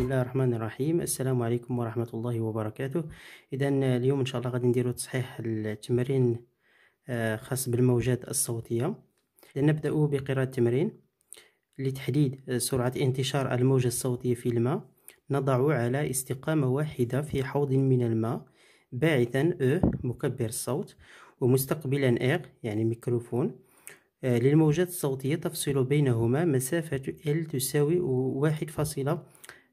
بسم الله الرحمن الرحيم السلام عليكم ورحمة الله وبركاته إذا اليوم إن شاء الله غادي نديرو تصحيح التمرين خاص بالموجات الصوتية لنبدأ بقراءة التمرين لتحديد سرعة انتشار الموجة الصوتية في الماء نضع على استقامة واحدة في حوض من الماء باعثا أ مكبر الصوت ومستقبلا إغ يعني ميكروفون للموجات الصوتية تفصل بينهما مسافة L تساوي واحد فاصلة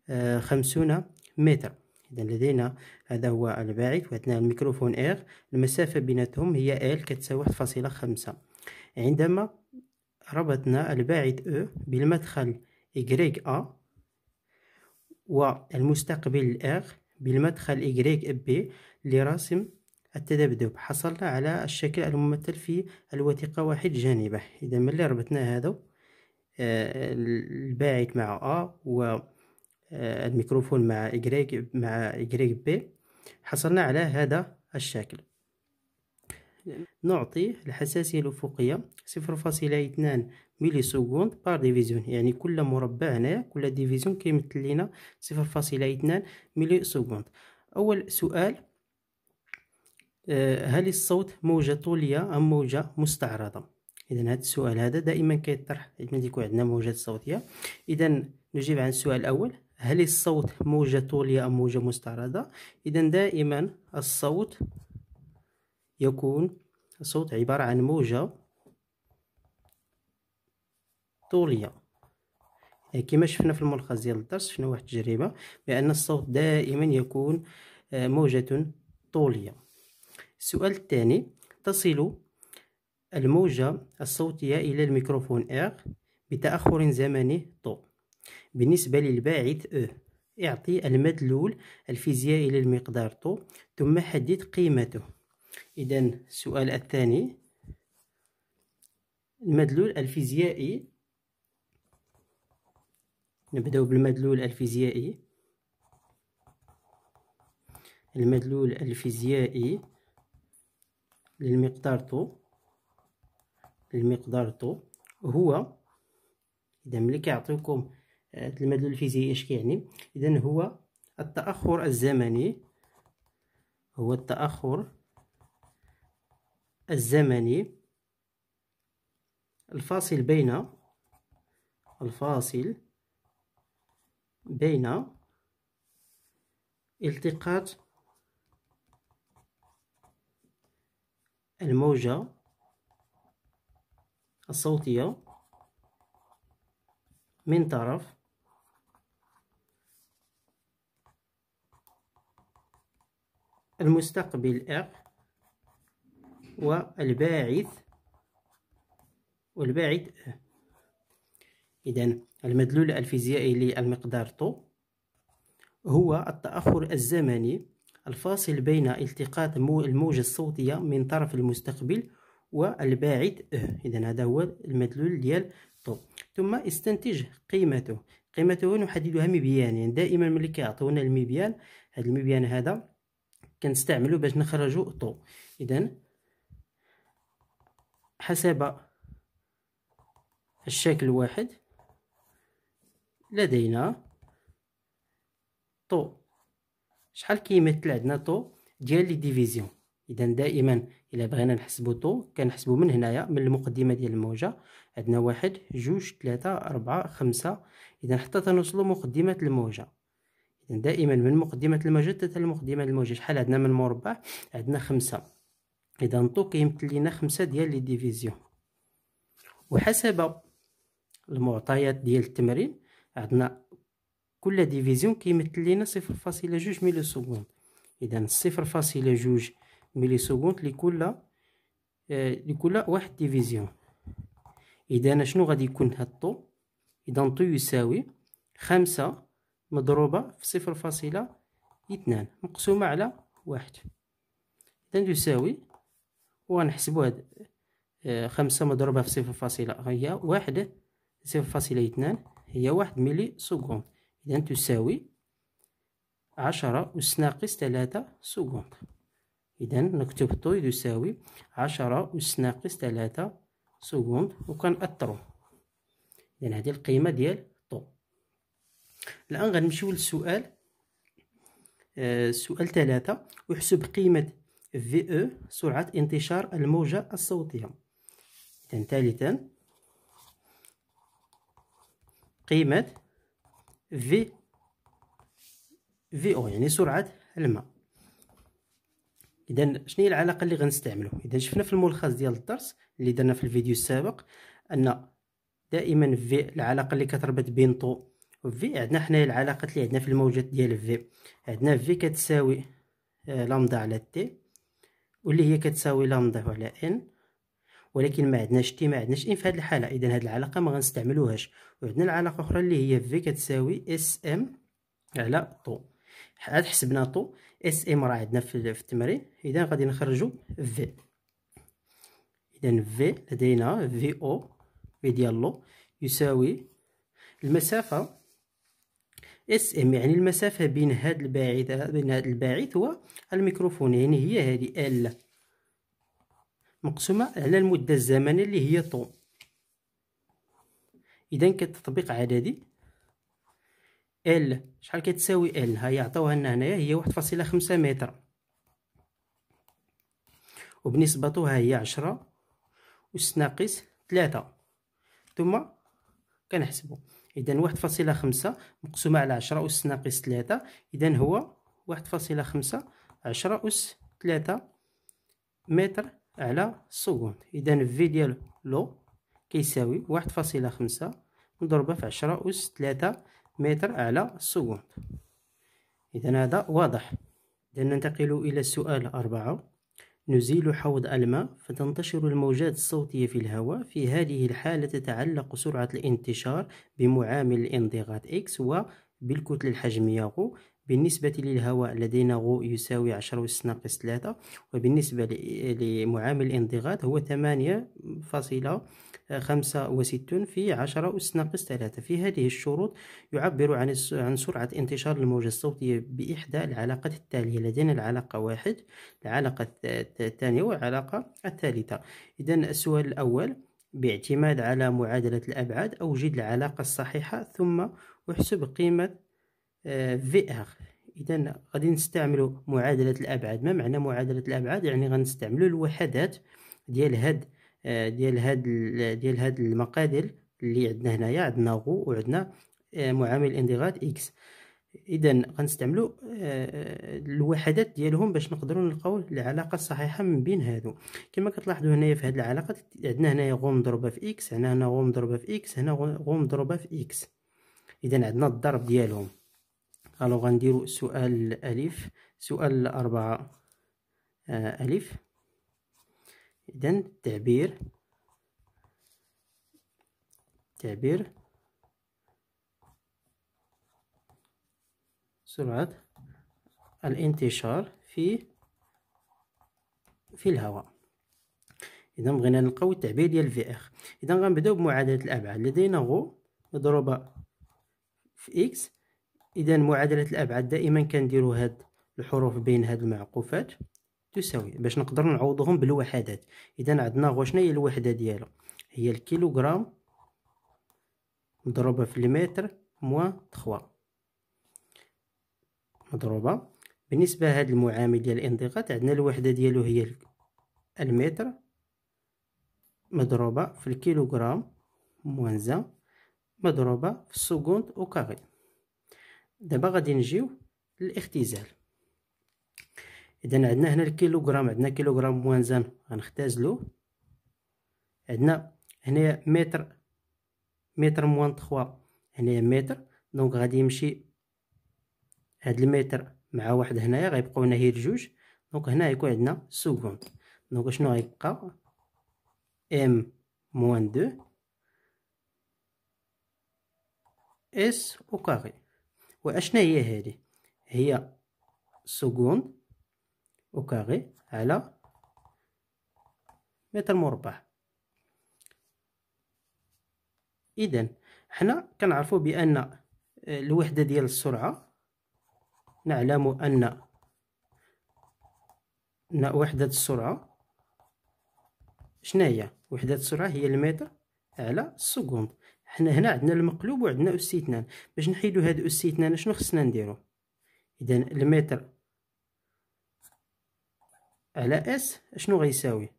آه، خمسون متر إذا لدينا هذا هو الباعد وعندنا الميكروفون إير المسافة بيناتهم هي إل كتساوي واحد فاصلة خمسة عندما ربطنا الباعد أو e بالمدخل إيكغيك أ والمستقبل إيغ بالمدخل إيكغيك بي لرسم التذبذب حصلنا على الشكل الممثل في الوثيقة واحد جانبه إذا ملي ربطنا هذا آه، الباعد مع أ و الميكروفون مع Y مع بي حصلنا على هذا الشكل نعطي الحساسية الأفقية صفر فاصلة اثنان ملي سكوند بار ديفيزيون يعني كل مربع هنا كل ديفيزيون كيمثل لنا اثنان ملي سكوند أول سؤال آه، هل الصوت موجة طولية أم موجة مستعرضة إذا هذا السؤال هذا دائما كيطرح ملي تكون عندنا موجات صوتية إذا نجيب عن السؤال الأول هل الصوت موجة طولية أم موجة مستعرضة إذا دائما الصوت يكون الصوت عبارة عن موجة طولية يعني كما شفنا في الملخص ديال الدرس شفنا واحد التجربة بأن الصوت دائما يكون آه، موجة طولية السؤال الثاني تصل الموجة الصوتية إلى الميكروفون R بتأخر زمني طول بالنسبة للباعث أو اعطي المدلول الفيزيائي للمقدار طو ثم حدد قيمته إذا السؤال الثاني المدلول الفيزيائي نبدأ بالمدلول الفيزيائي المدلول الفيزيائي للمقدار طو للمقدار طو هو إذا ملي كيعطيكم هذا المدلول الفيزيائي اش كيعني اذا هو التاخر الزمني هو التاخر الزمني الفاصل بين الفاصل بين التقاط الموجة الصوتية من طرف المستقبل R والباعث والباعث أ e. إذا المدلول الفيزيائي للمقدار طو هو التأخر الزمني الفاصل بين التقاط الموجة الصوتية من طرف المستقبل والباعث أه e. إذا هذا هو المدلول ديال طو ثم استنتج قيمته قيمته نحددها مبيان يعني دائما ملي كيعطيونا المبيان هذا المبيان هذا كنستعملو باش نخرجو طو اذا حسب الشكل واحد لدينا طو شحال كيمثل عندنا طو ديال لي ديفيزيون اذا دائما الا بغينا نحسبو طو كنحسبو من هنايا من المقدمه ديال الموجه عندنا واحد جوج ثلاثة أربعة خمسة اذا حتى تنوصلو مقدمه الموجه يعني دائما من مقدمة المجد حتى المقدمة الموجة شحال عندنا من مربع عندنا خمسة إذا نطو كيمثل لينا خمسة ديال لي ديفيزيون وحسب المعطيات ديال التمرين عندنا كل ديفيزيون كيمثل لينا صفر فاصلة جوج ميلي سكوند إذا صفر فاصلة جوج ميلي سكوند لكل آه، لكل واحد ديفيزيون إذا شنو غادي يكون هاد الطو إذا الطو يساوي خمسة مضروبة في صفر فاصلة اثنان مقسومة على واحد إذن تساوي ونحسبوا هاد آه، خمسة مضروبة في صفر فاصلة هي واحد صفر فاصلة اثنان هي واحد ملي سكوند إذن تساوي عشرة أس ناقص ثلاثة سكوند إذا نكتب طو يساوي عشرة أس ناقص ثلاثة سكوند وكنأثرو إذا هادي القيمة ديال الان غنمشيو للسؤال آه، سؤال ثلاثة احسب قيمة او e، سرعة انتشار الموجة الصوتية إذن ثالثا قيمة في في او يعني سرعه الماء اذا شنو هي العلاقه اللي غنستعملو اذا شفنا في الملخص ديال الدرس اللي درنا في الفيديو السابق ان دائما في العلاقه اللي كتربط بين طو في عندنا حنايا العلاقات اللي عندنا في الموجات ديال في عندنا في كتساوي آه، لامدا على تي واللي هي كتساوي لامدا على ان ولكن ما عندناش تي ما عندناش ان في هذه الحاله اذا هذه العلاقه ما غنستعملوهاش وعندنا العلاقه اخرى اللي هي في كتساوي اس ام على طو عاد حسبنا طو اس ام راه عندنا في التمرين اذا غادي نخرجو في اذا في لدينا في او في ديال لو يساوي المسافه اس ام يعني المسافه بين هذا الباعث بين هذا الباعث هو الميكروفون يعني هي هذه ال مقسومه على المده الزمنيه اللي هي طو اذا كتطبيق عددي ال شحال كتساوي ال ها يعطوها لنا هنايا هي واحد فاصلة خمسة متر وبنسبتها هي عشرة أس ناقص 3 ثم كنحسبو إذا واحد فاصلة خمسة مقسومة على عشرة أس ناقص ثلاثة إذا هو واحد فاصلة خمسة عشرة أس ثلاثة متر على سكوند إذا في ديال لو كيساوي واحد فاصلة خمسة مضروبة في عشرة أس ثلاثة متر على سكوند إذا هذا واضح إذا ننتقل إلى السؤال أربعة نزيل حوض الماء فتنتشر الموجات الصوتية في الهواء في هذه الحالة تتعلق سرعة الانتشار بمعامل الانضغاط X وبالكتلة الحجمية بالنسبة للهواء لدينا غو يساوي عشرة أس ناقص ثلاثة وبالنسبة لمعامل الانضغاط هو ثمانية فاصلة خمسة وستون في عشرة أس ناقص ثلاثة في هذه الشروط يعبر عن عن سرعة انتشار الموجة الصوتية بإحدى العلاقات التالية لدينا العلاقة واحد العلاقة الثانية والعلاقة الثالثة إذا السؤال الأول باعتماد على معادلة الأبعاد أوجد العلاقة الصحيحة ثم احسب قيمة في آه، ار اذا غادي نستعملوا معادله الابعاد ما معنى معادله الابعاد يعني غنستعملوا الوحدات ديال هاد آه، ديال هاد ديال هاد المقادير اللي عندنا هنايا عندنا غو وعندنا آه، معامل اندغاد اكس اذا غنستعملوا الوحدات ديالهم باش نقدروا نلقاو العلاقه الصحيحه من بين هادو كما كتلاحظوا هنايا في هاد العلاقه عندنا هنايا غو مضروبه في اكس هنا هنا غو مضروبه في اكس هنا غو مضروبه في اكس اذا عندنا الضرب ديالهم الو غنديرو سؤال الف سؤال أربعة آه، الف اذا التعبير تعبير سرعة الانتشار في في الهواء اذا بغينا نلقاو التعبير ديال في اخ اذا غنبداو بمعادله الابعاد لدينا غو مضروبه في اكس اذا معادله الابعاد دائما كنديروا هاد الحروف بين هاد المعقوفات تساوي باش نقدر نعوضوهم بالوحدات اذا عندنا غو شنو هي الوحده ديالها هي الكيلوغرام مضروبه في المتر موان 3 مضروبه بالنسبه لهذا المعامل ديال الانضغاط عندنا الوحده ديالو هي المتر مضروبه في الكيلوغرام موانزا مضروبه في السكوند وكاري دابا غادي نجيو للاختزال اذا عندنا هنا الكيلوغرام عندنا كيلوغرام موانزان غنختزلو عندنا هنايا متر متر موان 3 هنايا متر دونك غادي يمشي هاد المتر مع واحد هنايا غيبقاو هنا هي جوج دونك هنا غيكون عندنا سكوند دونك شنو غيبقى ام موان 2 اس او كاري واشنا هي هذه هي سكون وكاري على متر مربع اذا حنا كنعرفوا بان آه، الوحده ديال السرعه نعلم ان وحده السرعه شناهي وحده السرعه هي المتر على السكوند حنا هنا عندنا المقلوب وعندنا أس اثنان باش نحيدو هاد أس اثنان شنو خصنا نديرو إذا المتر على اس شنو غيساوي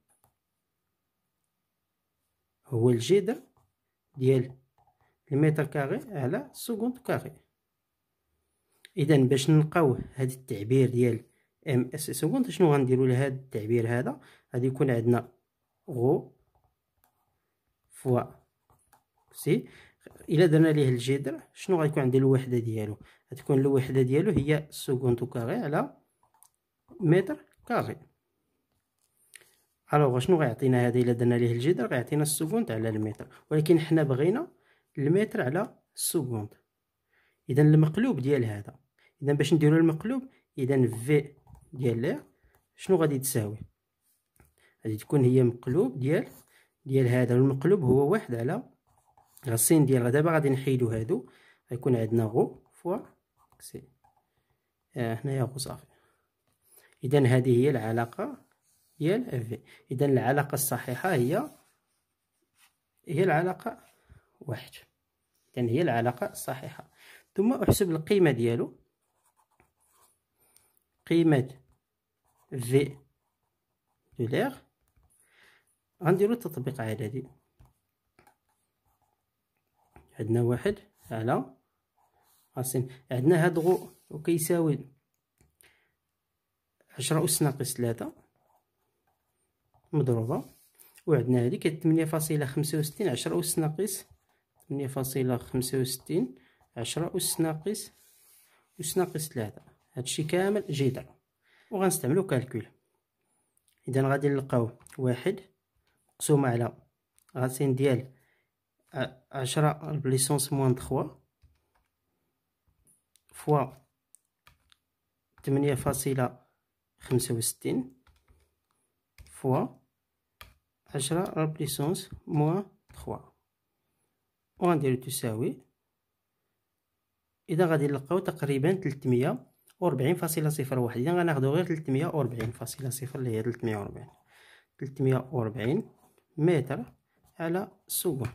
هو الجدر ديال المتر كاغي على سكوند كاغي اذا باش نلقاو هاد التعبير ديال ام اس سكوند شنو غنديرو لهاد التعبير هذا غادي يكون عندنا غو فوا سي الا درنا ليه الجذر شنو غيكون عندي الوحده ديالو غتكون الوحده ديالو هي سكوند كاري على متر كاري الوغ شنو غيعطينا هذا الا درنا ليه الجذر غيعطينا السكوند على المتر ولكن حنا بغينا المتر على السكوند اذا المقلوب ديال هذا اذا باش نديرو المقلوب اذا في ديال لي شنو غادي تساوي غادي تكون هي مقلوب ديال ديال هذا المقلوب هو واحد على السين ديالها دابا غادي نحيدو هادو غيكون عندنا غو فوا سي آه هنايا غو صافي اذا هذه هي العلاقه ديال اف في اذا العلاقه الصحيحه هي هي العلاقه واحد اذا هي العلاقه الصحيحه ثم احسب القيمه ديالو قيمه في دو لير غنديرو التطبيق عددي عندنا واحد على عاصم عندنا هاد غو وكيساوي عشرة أس ناقص ثلاثة مضروبة وعندنا هادي كانت تمنية فاصلة خمسة وستين عشرة أس ناقص تمنية فاصلة خمسة وستين عشرة أس ناقص أس ناقص ثلاثة هادشي كامل جذر وغنستعملو كالكول إذا غادي نلقاو واحد مقسومة على غاسين ديال عشرة بليسونس موان تخوا فوا تمنية فاصلة خمسة وستين فوا عشرة بليسونس موان تخوا و غنديرو تساوي إذا غادي نلقاو تقريبا تلتمية و ربعين فاصلة صفر واحد إذا غناخدو غير تلتمية و ربعين فاصلة صفر اللي هي تلتمية و ربعين تلتمية و ربعين متر على سكوند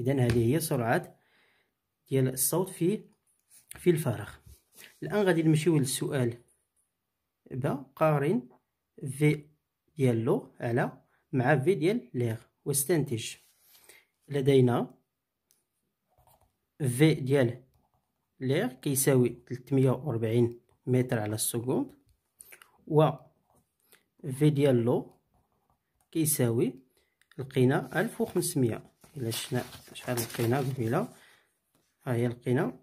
إذا هذه هي سرعة ديال الصوت في في الفراغ الآن غادي نمشيو للسؤال با قارن في ديال لو على مع في ديال ليغ واستنتج لدينا في ديال ليغ كيساوي 340 متر على السكوند و في ديال لو كيساوي لقينا 1500 الا شفنا شحال لقينا قبيله ها هي لقينا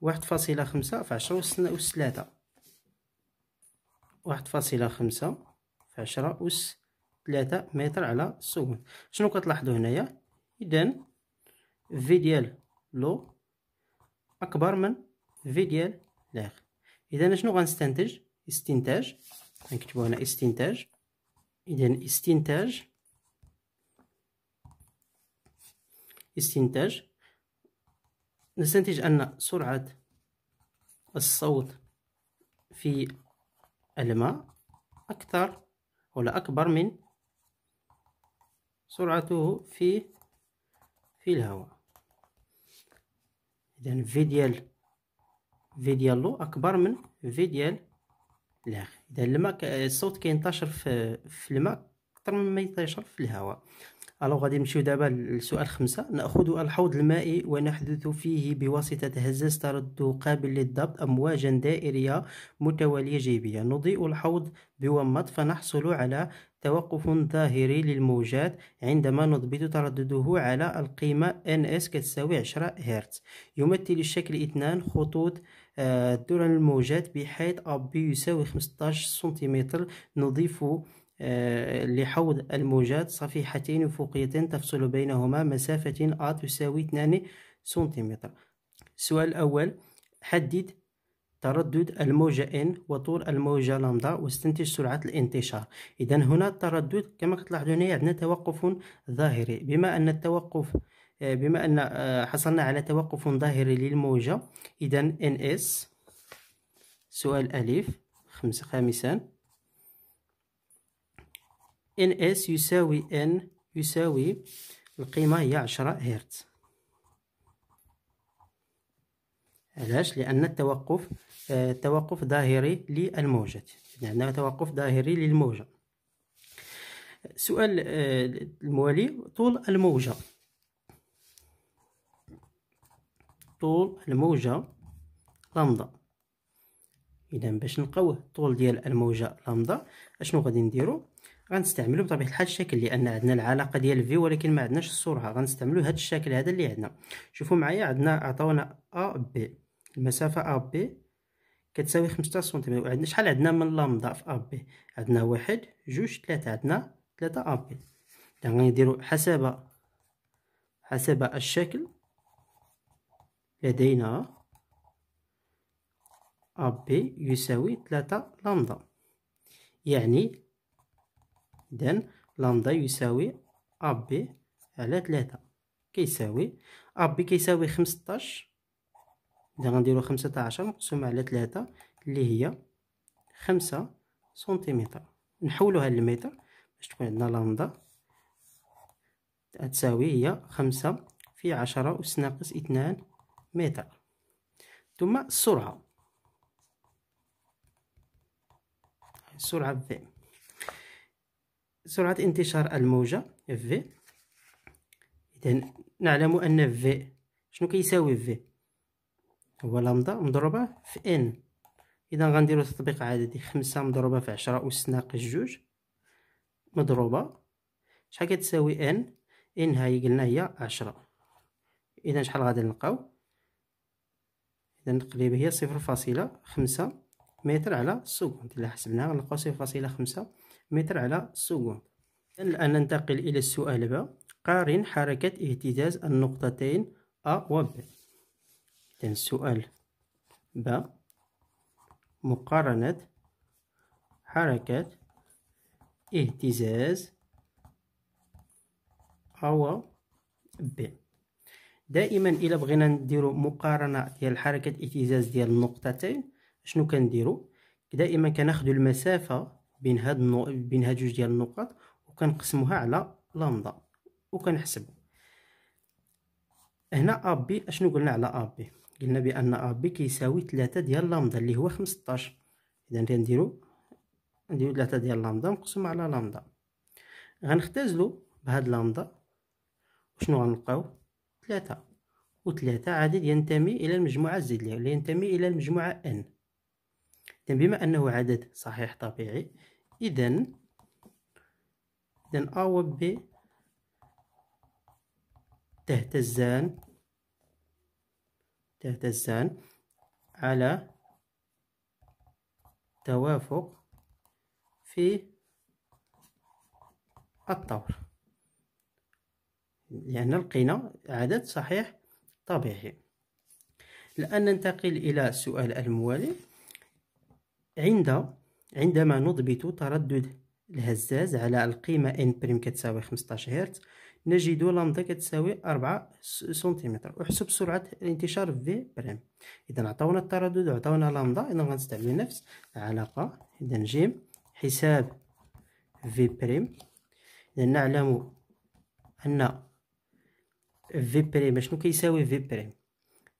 واحد فاصله خمسة في عشرة أس تلاتة واحد فاصله خمسة في عشرة أس تلاتة متر على السكون شنو كتلاحظوا هنايا اذا في ديال لو اكبر من في ديال لاغ اذا شنو غنستنتج استنتاج غنكتبو هنا استنتاج اذا استنتاج استنتاج نستنتج أن سرعة الصوت في الماء أكثر ولا أكبر من سرعته في في الهواء إذا في ديال في ديال لو أكبر من في ديال لاغ إذا الماء الصوت كينتشر في, في الماء أكثر مما ينتشر في الهواء الو غادي نمشيو دابا لسؤال خمسة نأخذ الحوض المائي ونحدث فيه بواسطة هزاز ترد قابل للضبط أمواجا دائرية متوالية جيبية نضيء الحوض بومط فنحصل على توقف ظاهري للموجات عندما نضبط تردده على القيمة NS كتساوي 10 هرتز يمثل الشكل اثنان خطوط آه، دوران الموجات بحيث AB يساوي 15 سنتيمتر نضيف آه، لحوض الموجات صفيحتين أفقيتين تفصل بينهما مسافة أ تساوي 2 سنتيمتر السؤال الأول حدد تردد الموجة N وطول الموجة لندا واستنتج سرعة الانتشار إذا هنا التردد كما تلاحظون هنا عندنا توقف ظاهري بما أن التوقف آه، بما أن آه، حصلنا على توقف ظاهري للموجة إذا NS سؤال أليف خمسة خامسا ان اس يساوي ان يساوي القيمة هي عشرة هرتز علاش لأن التوقف آه، توقف ظاهري للموجة يعني عندنا توقف ظاهري للموجة سؤال آه، الموالي طول الموجة طول الموجة لامدا إذا باش نلقاو الطول ديال الموجة لامدا أشنو غادي نديرو غنستعملو بطبيعه الحال الشكل لان عندنا العلاقه ديال الفي ولكن ما عندناش الصوره غنستعملو هاد الشكل هذا اللي عندنا شوفوا معايا عندنا عطاونا ا بي المسافه ا بي كتساوي 15 سنتيمتر عندنا شحال عندنا من لمضة في ا بي عندنا واحد جوج ثلاثه عندنا ثلاثه ا بي غنديرو حسب حسب الشكل لدينا ا بي يساوي تلاتة لمضة يعني إذن لندا يساوي أبي على ثلاثة كيساوي أبي كيساوي خمسطاش إذا غنديرو خمسة عشر مقسوم على ثلاثة اللي هي خمسة سنتيمتر نحولوها للمتر باش تكون عندنا لندا تساوي هي خمسة في عشرة أس ناقص اثنان متر ثم السرعة السرعة في سرعة انتشار الموجة في إذا نعلم أن في شنو كيساوي في هو لامدا مضروبة في ان إذا غنديرو تطبيق عددي خمسة مضروبة في عشرة أس ناقص جوج مضروبة شحال كتساوي ان ان هاي قلنا هي عشرة إذا شحال غادي نلقاو إذا تقريبا هي صفر فاصلة خمسة متر على السكوند إلا حسبناها غنلقاو صفر فاصلة خمسة متر على السكون الآن ننتقل إلى السؤال ب قارن حركة اهتزاز النقطتين أ و ب إذن السؤال ب مقارنة حركة اهتزاز أ و ب دائما إلا بغينا نديرو مقارنة ديال حركة اهتزاز ديال النقطتين شنو كنديرو دائما كناخدو المسافة بين هاد النو... بين هاد جوج ديال النقاط وكنقسموها على لامدا وكنحسب هنا ا بي اشنو قلنا على ا بي قلنا بان ا بي كيساوي 3 ديال لامدا اللي هو 15 اذا غنديرو نديرو 3 ديال لامدا مقسوم على لامدا غنختزلو بهاد لامدا وشنو غنلقاو 3 و3 عدد ينتمي الى المجموعه زد اللي ينتمي الى المجموعه ان إذن يعني بما أنه عدد صحيح طبيعي إذن إذن أ و ب تهتزان تهتزان على توافق في الطور لأن يعني لقينا عدد صحيح طبيعي الآن ننتقل إلى السؤال الموالي عند عندما نضبط تردد الهزاز على القيمة n بريم كتساوي 15 هرتز نجد لامدا كتساوي 4 سنتيمتر احسب سرعة الانتشار في بريم إذا عطاونا التردد وعطاونا لامدا إذا غنستعملو نفس العلاقة إذا نجيب حساب في بريم إذا نعلم أن في بريم شنو كيساوي في بريم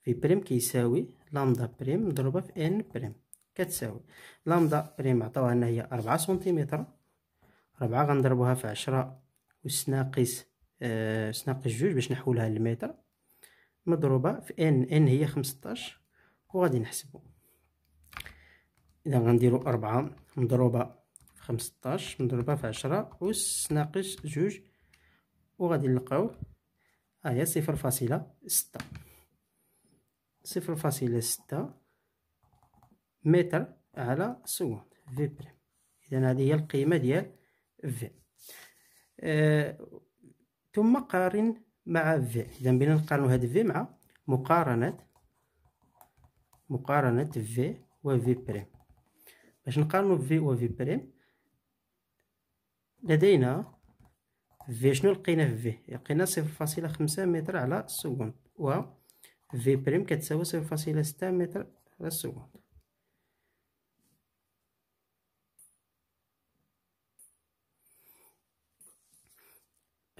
في بريم كيساوي لامدا بريم مضروبة في ان بريم كتساوي لامدا بريم عطاوها لنا هي ربعة سنتيمتر ربعة غنضربوها في عشرة أس ناقص أس آه، ناقص جوج باش نحولها للمتر مضروبة في ان ان هي خمسطاش وغادي نحسبو إذا غنديرو ربعة مضروبة في خمسطاش مضروبة في عشرة أس ناقص جوج وغادي نلقاو آه، هي صفر فاصلة ستة صفر فاصلة ستة متر على سكوند في بريم إذا هذه هي القيمة ديال في آه ثم قارن مع في إذا بغينا نقارنوا هاد في مع مقارنة مقارنة في في بريم باش نقارنوا في في بريم لدينا في شنو لقينا في في لقينا صفر فاصلة خمسة متر على سكوند و في بريم كتساوي صفر فاصلة ستة متر على سكوند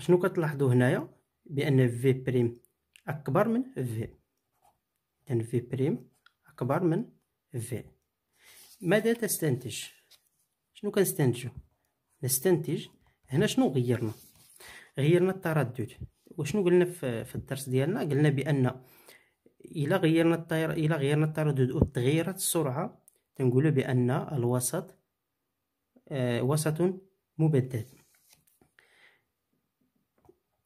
شنو كتلاحظوا هنايا بان في بريم اكبر من في اذا في بريم اكبر من في ماذا تستنتج شنو كنستنتجو نستنتج هنا شنو غيرنا غيرنا التردد وشنو قلنا في الدرس ديالنا قلنا بان الا غيرنا التير الا غيرنا التردد وتغيرت السرعه تنقولوا بان الوسط آه، وسط مبدد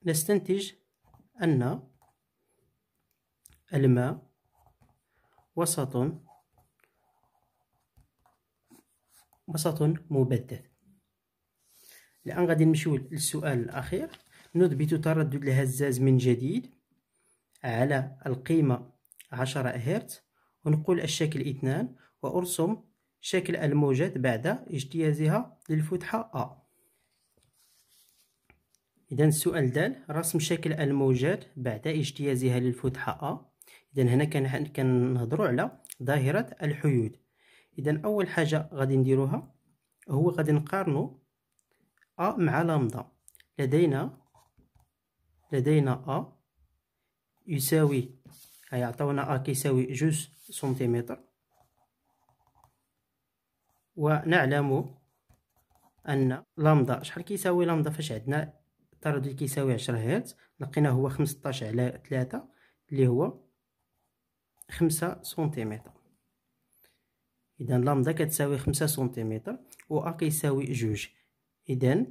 نستنتج أن الماء وسط وسط مبدد الآن غادي نمشيو للسؤال الأخير نثبت تردد الهزاز من جديد على القيمة عشرة هرتز ونقول الشكل اثنان وأرسم شكل الموجات بعد اجتيازها للفتحة أ إذا السؤال دال رسم شكل الموجات بعد اجتيازها للفتحة أ إذا هنا كنهضرو على ظاهرة الحيود إذا أول حاجة غادي نديروها هو غادي نقارنو أ مع لامدا لدينا لدينا أ يساوي عطاونا أ كيساوي جوج سنتيمتر ونعلم أن لامدا شحال كيساوي لامدا فاش عندنا التردد كيساوي 10 هرتز لقينا هو 15 على 3 اللي هو 5 سنتيمتر اذا لامدا كتساوي 5 سنتيمتر و ا كيساوي 2 اذا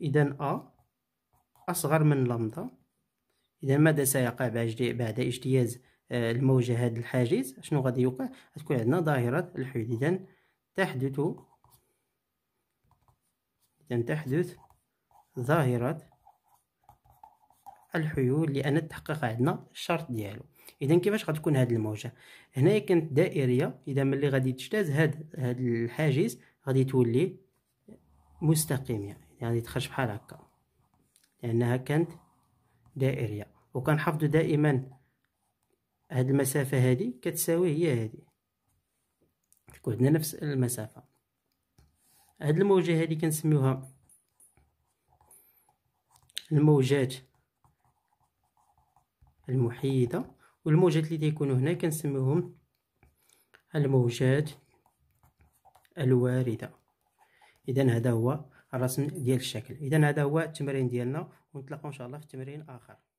اذا ا اصغر من لامدا اذا ماذا سيقع بعد اجتياز آه، الموجة هذا الحاجز شنو غادي يوقع تكون عندنا ظاهرة الحديد اذا تحدث إذا تحدث ظاهرة الحيول لأن تحقق عندنا الشرط ديالو إذا كيفاش غتكون هاد الموجة هنايا كانت دائرية إذا ملي غادي تجتاز هاد هاد الحاجز غادي تولي مستقيمية يعني تخرج بحال هكا لأنها كانت دائرية وكنحافظو دائما هاد المسافة هادي كتساوي هي هادي تكون عندنا نفس المسافة هاد الموجة هادي كنسميوها الموجات المحيدة والموجات اللي تيكونوا هنا كنسميوهم الموجات الواردة اذا هذا هو الرسم ديال الشكل اذا هذا هو التمرين ديالنا ونتلاقاو ان شاء الله في تمرين اخر